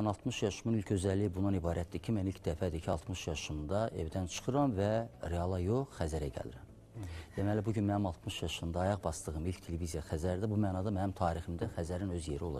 Mən 60 yaşımın ilk özəlliyi bundan ibarətdir ki, mən ilk dəfədir ki, 60 yaşımda evdən çıxıram və reala yox, Xəzərə gəlirəm. Deməli, bugün mənim 60 yaşında ayaq bastığım ilk televiziya Xəzərdə, bu mənada mənim tariximdə Xəzərin öz yeri olacaq.